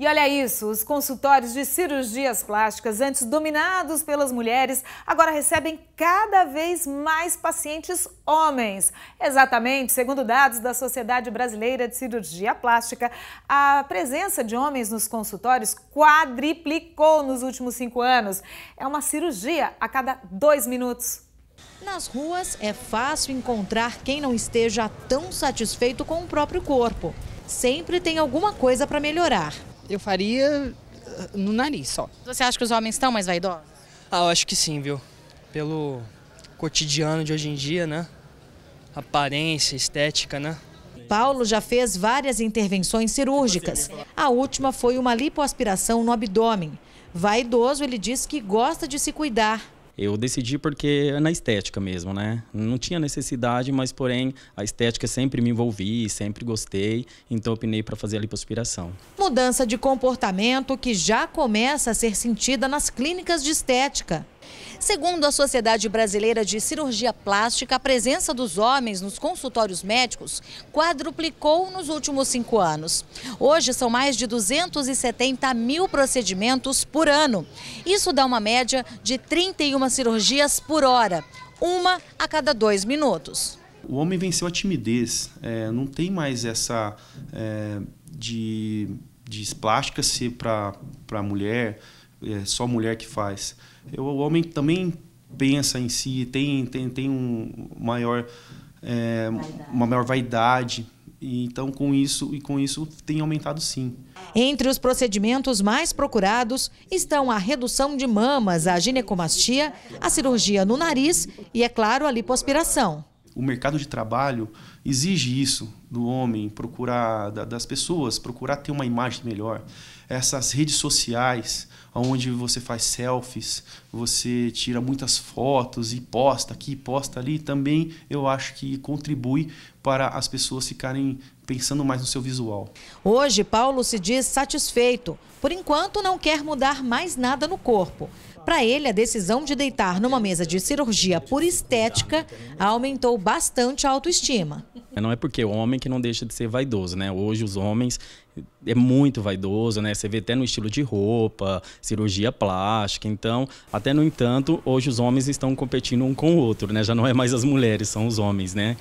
E olha isso, os consultórios de cirurgias plásticas, antes dominados pelas mulheres, agora recebem cada vez mais pacientes homens. Exatamente, segundo dados da Sociedade Brasileira de Cirurgia Plástica, a presença de homens nos consultórios quadriplicou nos últimos cinco anos. É uma cirurgia a cada dois minutos. Nas ruas é fácil encontrar quem não esteja tão satisfeito com o próprio corpo. Sempre tem alguma coisa para melhorar eu faria uh, no nariz só. Você acha que os homens estão mais vaidosos? Ah, eu acho que sim, viu? Pelo cotidiano de hoje em dia, né? Aparência, estética, né? Paulo já fez várias intervenções cirúrgicas. A última foi uma lipoaspiração no abdômen. Vaidoso, ele diz que gosta de se cuidar, eu decidi porque é na estética mesmo, né? Não tinha necessidade, mas porém a estética sempre me envolvi, sempre gostei, então opinei para fazer a lipoaspiração. Mudança de comportamento que já começa a ser sentida nas clínicas de estética. Segundo a Sociedade Brasileira de Cirurgia Plástica, a presença dos homens nos consultórios médicos quadruplicou nos últimos cinco anos. Hoje são mais de 270 mil procedimentos por ano. Isso dá uma média de 31 cirurgias por hora, uma a cada dois minutos. O homem venceu a timidez, é, não tem mais essa é, de, de plástica ser para a mulher, é só mulher que faz. Eu, o homem também pensa em si, tem, tem, tem um maior, é, uma maior vaidade. E então, com isso, e com isso tem aumentado sim. Entre os procedimentos mais procurados estão a redução de mamas, a ginecomastia, a cirurgia no nariz e, é claro, a lipoaspiração o mercado de trabalho exige isso do homem, procurar da, das pessoas, procurar ter uma imagem melhor. Essas redes sociais, onde você faz selfies, você tira muitas fotos e posta aqui, posta ali, também eu acho que contribui para as pessoas ficarem pensando mais no seu visual. Hoje, Paulo se diz satisfeito. Por enquanto, não quer mudar mais nada no corpo, para ele, a decisão de deitar numa mesa de cirurgia por estética aumentou bastante a autoestima. É, não é porque o homem que não deixa de ser vaidoso, né? Hoje os homens é muito vaidoso, né? Você vê até no estilo de roupa, cirurgia plástica. Então, até no entanto, hoje os homens estão competindo um com o outro, né? Já não é mais as mulheres, são os homens, né?